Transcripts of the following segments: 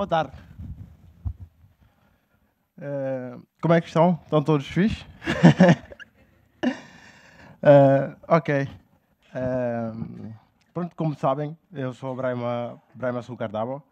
Boa tarde. Uh, como é que estão? Estão todos fixos? uh, eh, ok. Uh, pronto, como sabem, eu sou o Braima, Braima Sulcardabo.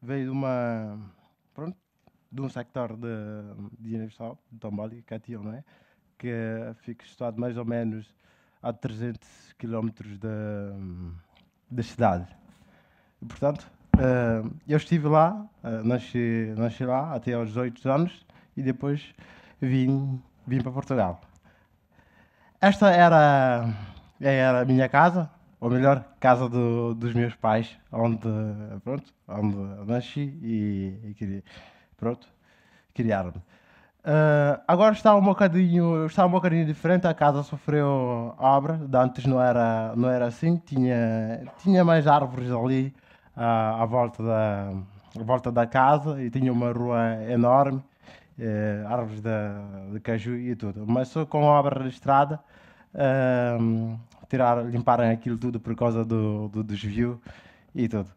veio de uma. Pronto, de um sector de, de Universal, de Tombali, Catil, não é? Que fica situado mais ou menos a 300 km da, da cidade. E, portanto, Uh, eu estive lá, uh, nasci, nasci lá até aos 18 anos e depois vim, vim para Portugal. Esta era, era a minha casa, ou melhor, casa do, dos meus pais, onde, pronto, onde nasci e, e pronto, criaram-me. Uh, agora está um bocadinho está um bocadinho diferente a casa sofreu obra antes não era não era assim tinha tinha mais árvores ali à, à, volta da, à volta da casa e tinha uma rua enorme, eh, árvores de, de, caju e tudo. Mas só com a obra registrada, eh, tirar, limparam aquilo tudo por causa do, do desvio e tudo.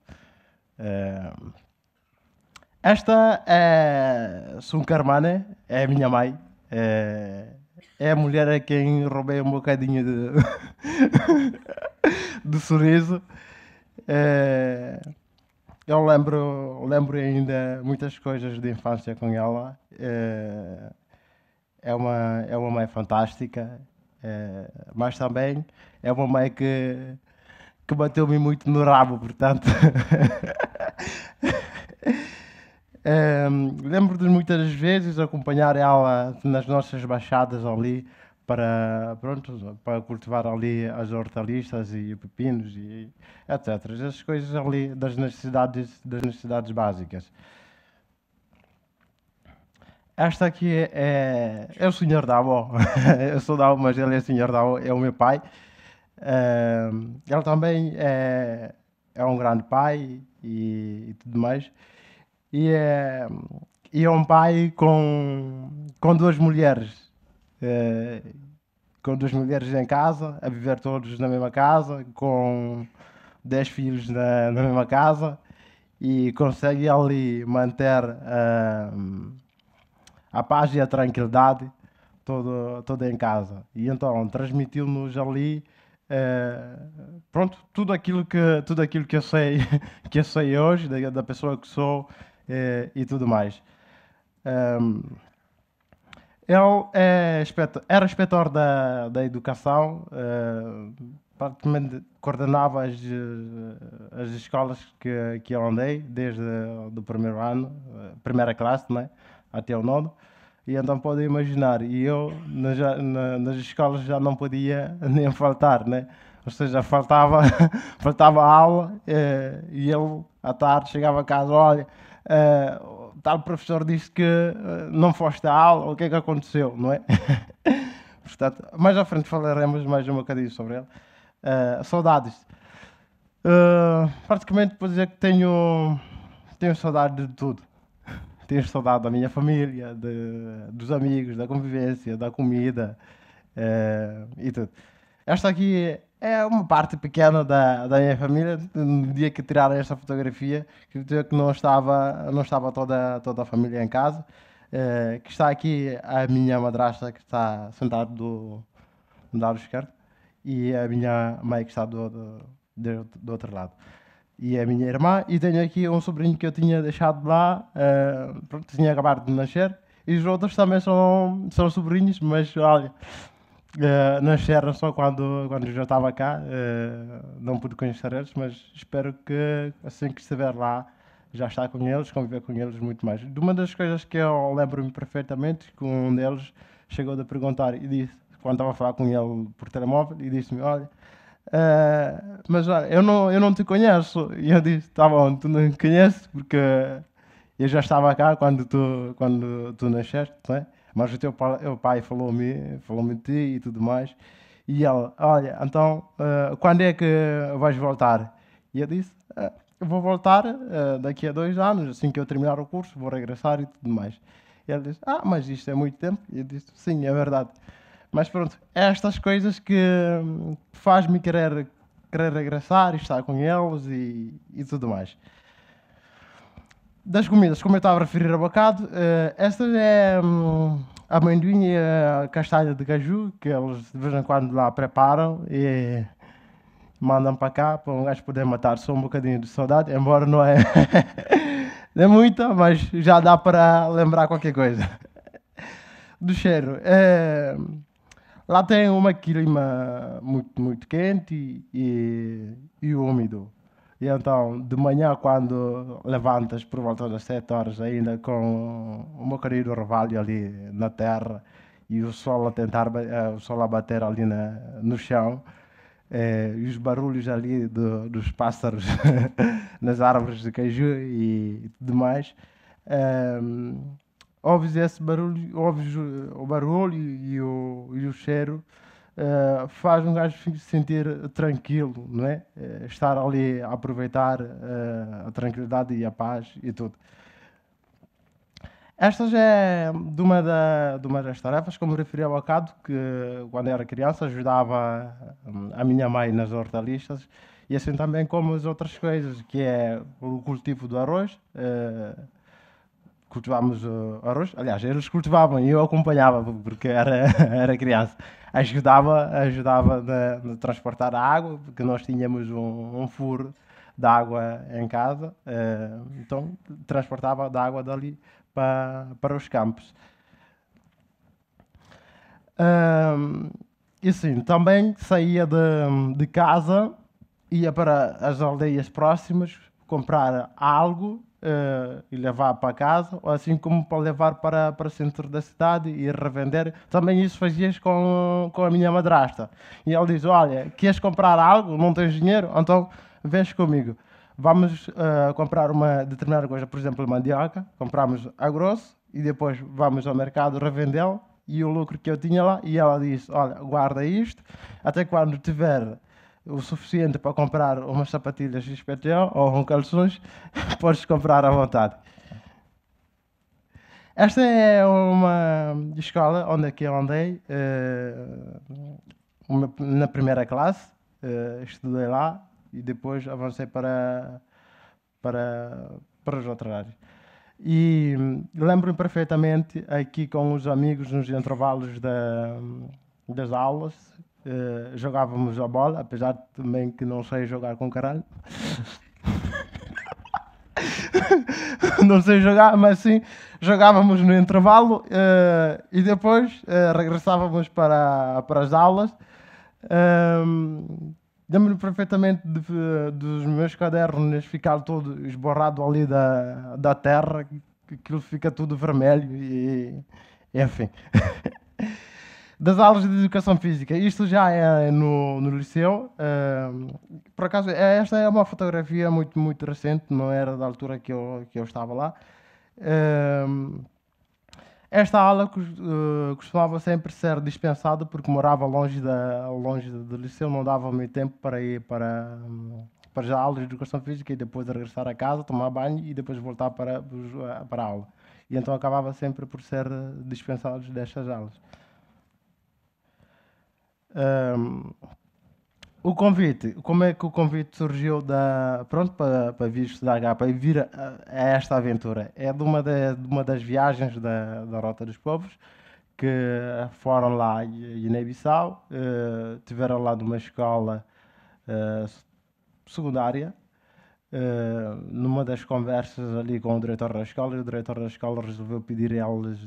Ehm, esta é Sunkarmane, é a minha mãe. É, é, a mulher a quem roubei um bocadinho de, de sorriso. Eh, eu lembro, lembro ainda muitas coisas de infância com ela. Eh, é uma, é uma mãe fantástica, eh, mas também é uma mãe que, que bateu-me muito no rabo, portanto. lembro de muitas vezes acompanhar ela nas nossas baixadas ali para, pronto, para cultivar ali as hortaliças e pepinos e etc. Essas coisas ali das necessidades, das necessidades básicas. Esta aqui é, é, é o senhor da avó. Eu sou da avó, mas ele é o senhor da avó, é o meu pai. Eh, ele também é, é um grande pai e, e tudo mais. E é, e é um pai com, com duas mulheres eh, com duas mulheres em casa, a viver todos na mesma casa, com dez filhos na, na mesma casa e consegue ali manter uh, a paz e a tranquilidade todo, toda em casa. E então transmitiu-nos ali uh, pronto, tudo aquilo que, tudo aquilo que, eu, sei, que eu sei hoje, da, da pessoa que sou uh, e tudo mais. Um, ehm, ele é, era inspetor da, da educação, eh, praticamente coordenava as, eh, as escolas que, que eu andei desde o primeiro ano, eh, primeira classe, né, até o nono. E então podem imaginar, e eu nas, nas escolas já não podia nem faltar, né? Ou seja, faltava, faltava aula e, e eu à tarde chegava a casa, olha, tal professor disse que eh, não foste à aula, o que é que aconteceu, não é? Portanto, mais à frente falaremos mais um bocadinho sobre ele. Uh, saudades. Uh, praticamente vou dizer que tenho, tenho saudade de tudo. Tenho saudade da minha família, de, dos amigos, da convivência, da comida uh, e tudo. Esta aqui é é uma parte pequena da, da minha família. No dia que tiraram esta fotografia, que não estava, não estava toda, toda a família em casa. É, que está aqui a minha madrasta, que está sentada do, do lado esquerdo, e a minha mãe, que está do, do, do outro lado. E a minha irmã, e tenho aqui um sobrinho que eu tinha deixado lá, é, pronto, tinha acabado de nascer, e os outros também são, são sobrinhos, mas olha, eh, nasceram só quando, quando já estava cá, uh, não pude conhecer eles, mas espero que assim que estiver lá já estar com eles, conviver com eles muito mais. De uma das coisas que eu lembro-me perfeitamente, que um deles chegou a perguntar e disse, quando estava a falar com ele por telemóvel, e disse-me, olha, uh, mas olha, eu não, eu não te conheço. E eu disse, tá bom, tu não me conheces porque eu já estava cá quando tu, quando tu nasceste, não é? mas o teu pai, pai falou-me falou de ti e tudo mais. E ela, olha, então, uh, quando é que vais voltar? E eu disse, ah, vou voltar uh, daqui a dois anos, assim que eu terminar o curso, vou regressar e tudo mais. E ela disse, ah, mas isto é muito tempo. E eu disse, sim, é verdade. Mas pronto, é estas coisas que hum, faz-me querer, querer regressar e estar com eles e, e tudo mais das comidas, como eu estava a referir há bocado, uh, esta é um, amendoim e a castanha de caju, que eles de vez em quando lá preparam e mandam para cá para um gajo poder matar só um bocadinho de saudade, embora não é, não é muita, mas já dá para lembrar qualquer coisa. Do cheiro. É, lá tem uma clima muito, muito quente e e então, de manhã, quando levantas por volta das 7 horas, ainda com o meu querido orvalho ali na terra e o sol a tentar eh, o sol a bater ali na, no chão, eh, e os barulhos ali do, dos pássaros nas árvores de caju e, tudo mais. Ehm, ouves esse barulho, ouves o barulho e o, e o cheiro eh, faz um gajo se sentir tranquilo, não é? Eh, estar ali a aproveitar eh, a tranquilidade e a paz e tudo. Esta já é de uma, da, de uma das tarefas, como referi ao bocado, que quando era criança ajudava hum, a minha mãe nas hortaliças e assim também como as outras coisas, que é o cultivo do arroz, cultivámos uh, arroz. Aliás, eles cultivavam e eu acompanhava porque era, era criança. Ajudava, ajudava na, transportar a água, porque nós tínhamos um, um furo de água em casa. Uh, então, transportava a água dali para, para os campos. Uh, e sim, também saía de, de casa, ia para as aldeias próximas comprar algo uh, e levar para casa, ou assim como para levar para, para o centro da cidade e revender. Também isso fazias com, com a minha madrasta. E ela diz: Olha, queres comprar algo? Não tens dinheiro? Então vens comigo. Vamos uh, comprar uma determinada coisa, por exemplo, mandioca. Compramos a grosso e depois vamos ao mercado revendê-lo e o lucro que eu tinha lá. E ela disse: Olha, guarda isto, até quando tiver o suficiente para comprar umas sapatilhas XPTO ou um calções, podes comprar à vontade. Esta é uma escola onde aqui eu andei eh, na primeira classe, eh, estudei lá e depois avancei para, para, para as outras áreas. E lembro-me perfeitamente aqui com os amigos nos intervalos da, das aulas, Uh, jogávamos a bola, apesar de também que não sei jogar com caralho. não sei jogar, mas sim, jogávamos no intervalo uh, e depois uh, regressávamos para, para as aulas. Um, ehm, Lembro-me perfeitamente de, de, dos meus cadernos ficar todo esborrado ali da, da terra, que aquilo fica tudo vermelho e enfim. das aulas de educação física. Isto já é no, no liceu. Uh, por acaso, é, esta é uma fotografia muito, muito recente, não era da altura que eu, que eu estava lá. Uh, esta aula uh, costumava sempre ser dispensada porque morava longe, da, longe do liceu, não dava muito tempo para ir para, para as aulas de educação física e depois regressar a casa, tomar banho e depois voltar para, para a aula. E então acabava sempre por ser dispensado destas aulas. Um, o convite, como é que o convite surgiu da, pronto, para, para vir estudar cá, para vir a, a esta aventura? É de uma, de, de uma das viagens da, da Rota dos Povos, que foram lá em Guiné-Bissau, uh, tiveram lá de uma escola uh, secundária, uh, numa das conversas ali com o diretor da escola, o diretor da escola resolveu pedir a eles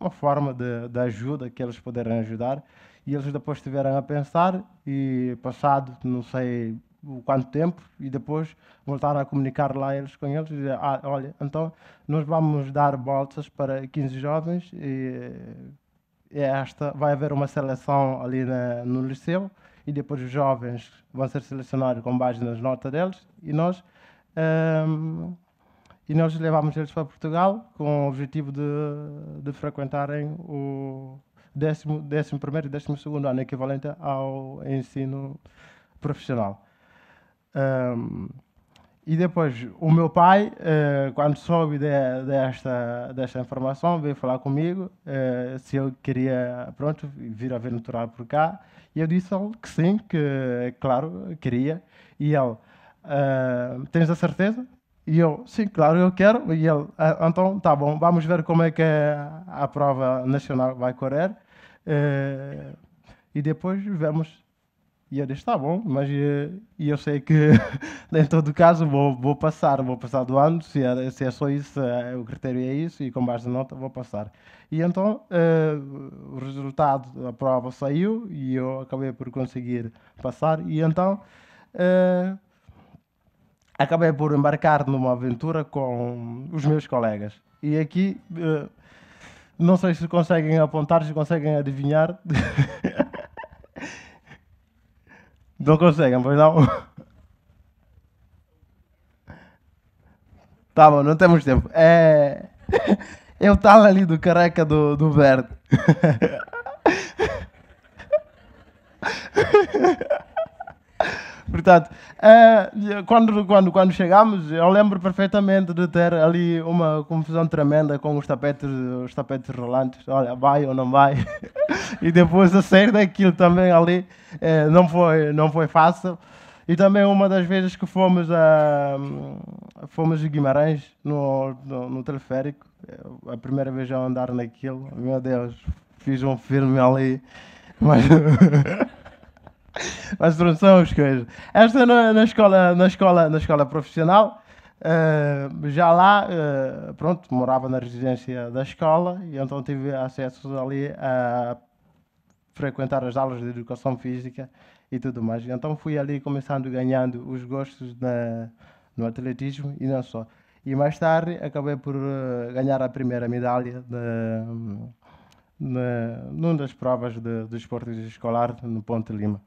uma forma de, de ajuda, que eles puderam ajudar, e eles depois estiveram a pensar e passado não sei o quanto tempo e depois voltaram a comunicar lá eles com eles e dizer, ah, olha, então nós vamos dar bolsas para 15 jovens e esta vai haver uma seleção ali na, no liceu e depois os jovens vão ser selecionados com base nas notas deles e nós um, e nós levámos eles para Portugal com o objetivo de, de frequentarem o décimo, décimo primeiro e décimo segundo ano, equivalente ao ensino profissional. Um, e depois, o meu pai, eh, quando soube de, desta, desta informação, veio falar comigo eh, se eu queria, pronto, vir a Venturar por cá. E eu disse a ele que sim, que, claro, queria. E ele, eh, tens a certeza? E eu, sim, claro, eu quero. E ele, ah, então, tá bom, vamos ver como é que é a prova nacional vai correr. Eh, e depois vemos. E eu disse, tá bom, mas eh, eu sei que, em todo caso, vou, vou passar, vou passar do ano, se é, se é só isso, eh, o critério é isso, e com base na nota vou passar. E então, o resultado da prova saiu, e eu acabei por conseguir passar, e então... Uh, acabei por embarcar numa aventura com os meus colegas. E aqui, eh, não sei se conseguem apontar, se conseguem adivinhar. não conseguem, pois não? Tá bom, não temos tempo. É... Eu estava é ali do careca do, do verde. Portanto, uh, quando, quando, quando chegámos, eu lembro perfeitamente de ter ali uma confusão tremenda com os tapetes, os tapetes rolantes. Olha, vai ou não vai? e depois a sair daquilo também ali uh, não, foi, não foi fácil. E também uma das vezes que fomos a, fomos a Guimarães, no, no, no teleférico, eh, a primeira vez a andar naquilo, meu Deus, fiz um filme ali, mas... Mas pronto, são as coisas. Esta é na, na, escola, na, escola, na escola profissional, uh, já lá, uh, pronto, morava na residência da escola e então tive acesso ali a frequentar as aulas de educação física e tudo mais. Então fui ali começando ganhando os gostos na, no atletismo e não só. E mais tarde acabei por uh, ganhar a primeira medalha de, de, numa das provas de, de esportes escolar no Ponte Lima.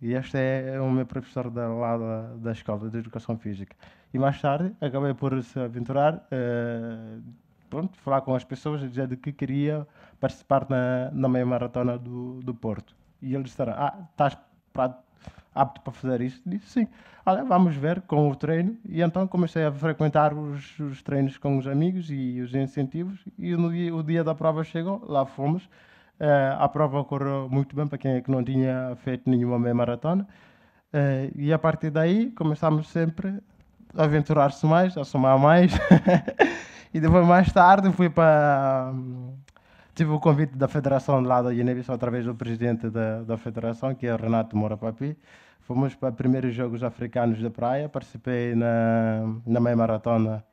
E este é o meu professor da, lá da, da escola de educação física. E mais tarde acabei por se aventurar, uh, pronto, falar com as pessoas e dizer que queria participar na, na meia maratona do, do Porto. E eles disseram: Ah, estás pra, apto para fazer isso? Disse sim. Olha, vamos ver com o treino. E então comecei a frequentar os, os treinos com os amigos e os incentivos. E no dia, o dia da prova chegou, lá fomos. Eh, a prova correu muito bem para quem é que não tinha feito nenhuma meia maratona. Eh, e a partir daí começámos sempre a aventurar-se mais, a somar mais. e depois, mais tarde, fui para. Tive o convite da Federação lá da Guiné-Bissau, através do presidente da, da Federação, que é o Renato Moura Papi. Fomos para os primeiros Jogos Africanos da Praia, participei na, na meia maratona.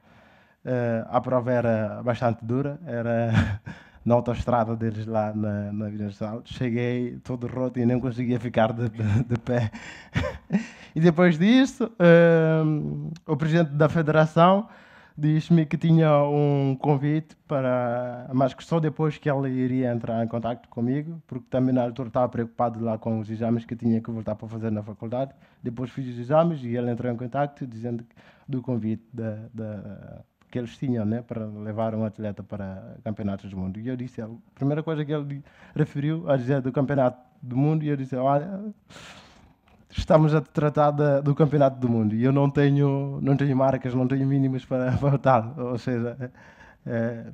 Eh, a prova era bastante dura, era na autoestrada deles lá na, na Vila Nacional. Cheguei todo roto e nem conseguia ficar de, de, pé. e depois disso, um, o presidente da federação disse-me que tinha um convite para. Mas que só depois que ele iria entrar em contato comigo, porque também na altura estava preocupado lá com os exames que tinha que voltar para fazer na faculdade. Depois fiz os exames e ele entrou em contato dizendo do convite da, da que eles tinham né, para levar um atleta para campeonatos do mundo. E eu disse, a primeira coisa que ele referiu a dizer do campeonato do mundo, e eu disse, olha, estamos a tratar do campeonato do mundo e eu não tenho, não tenho marcas, não tenho mínimos para, votar, ou seja, é,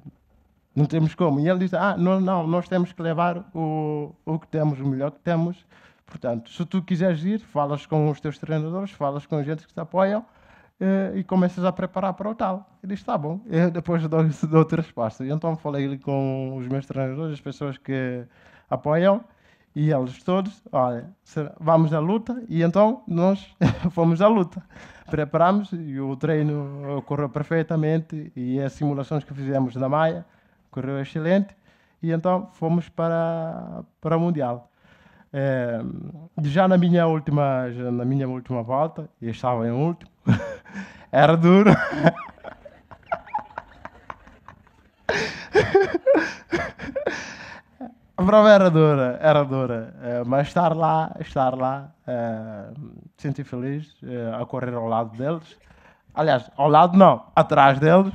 não temos como. E ele disse, ah, não, não, nós temos que levar o, o que temos, o melhor que temos, Portanto, se tu quiseres ir, falas com os teus treinadores, falas com a gente que te apoiam é, e começas a preparar para o tal. Ele disse, está bom, eu depois dou, dou-te resposta. E então falei com os meus treinadores, as pessoas que apoiam, e eles todos, olha, vamos à luta, e então nós fomos à luta. Preparamos, e o treino correu perfeitamente, e as simulações que fizemos na Maia correu excelente, e então fomos para, para o Mundial. É, ehm, já na minha última na minha última volta, eu estava em último. Era duro. Eh, a prova era dura, era dura. É, mas estar lá, estar lá, é, senti feliz é, a correr ao lado deles. Aliás, ao lado não, atrás deles.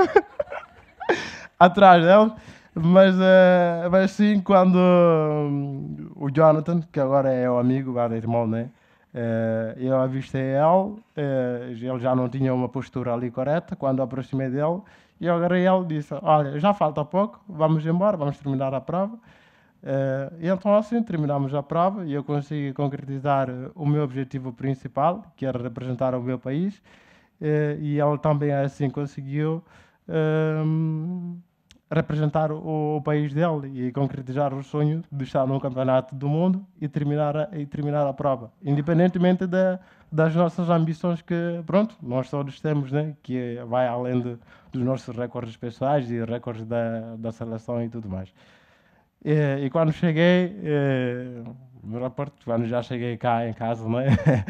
atrás deles. Mas, uh, mas sim, quando hum, o Jonathan, que agora é o amigo, agora é irmão, né? Uh, eu avistei ele, eh, ele já não tinha uma postura ali correta. Quando aproximei dele, e agora ele disse: Olha, já falta pouco, vamos embora, vamos terminar a prova. e então, assim, terminamos a prova e eu consegui concretizar o meu objetivo principal, que era representar o meu país. e ele também, assim, conseguiu. Hum, representar o, o, país dele e concretizar o sonho de estar no campeonato do mundo e terminar a, e terminar a prova, independentemente da, das nossas ambições que pronto nós todos temos, né, que vai além de, dos nossos recordes pessoais e recordes da, da seleção e tudo mais. E, e quando cheguei, e, eh, no aeroporto, quando já cheguei cá em casa, né,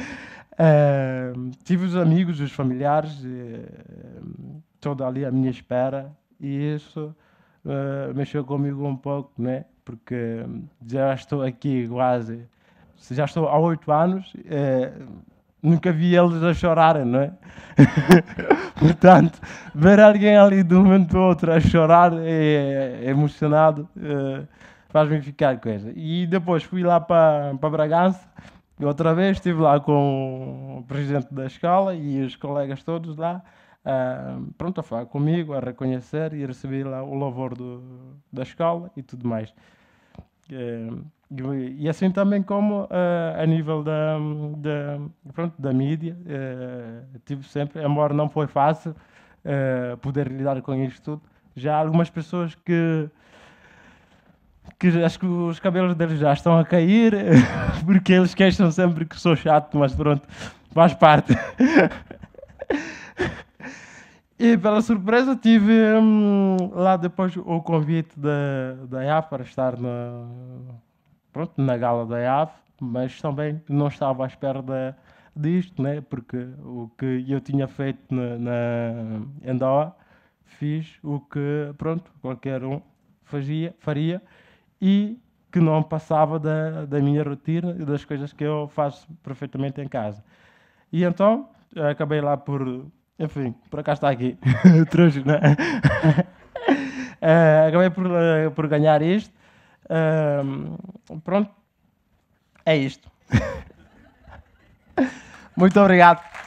eh, tive os amigos, os familiares, eh, todo ali à minha espera e isso uh, mexeu comigo um pouco, né? Porque hum, já estou aqui quase, já estou há oito anos, eh, nunca vi eles a chorarem, não é? Portanto, ver alguém ali de um momento para outro a chorar, é, é emocionado, eh, faz-me ficar coisa. E depois fui lá para, para Bragança, outra vez estive lá com o presidente da escola e os colegas todos lá. Uh, pronto, a falar comigo, a reconhecer e receber lá o louvor do, da escola e tudo mais. Uh, e, assim também como uh, a nível da, da, pronto, da mídia, tive sempre, embora não foi fácil poder lidar com isto tudo, já há algumas pessoas que que acho que os cabelos deles já estão a cair, porque eles queixam sempre que sou chato, mas pronto, faz parte. E pela surpresa tive hum, lá depois o convite da, da IAF para estar na, pronto, na gala da IAF, mas também não estava à espera da, disto, né? porque o que eu tinha feito na, na Andoa, fiz o que pronto, qualquer um fazia, faria e que não passava da, da minha rotina e das coisas que eu faço perfeitamente em casa. E então acabei lá por enfim, por acaso está aqui. Trouxe, não é? uh, acabei por, uh, por ganhar isto. Uh, pronto. É isto. Muito obrigado.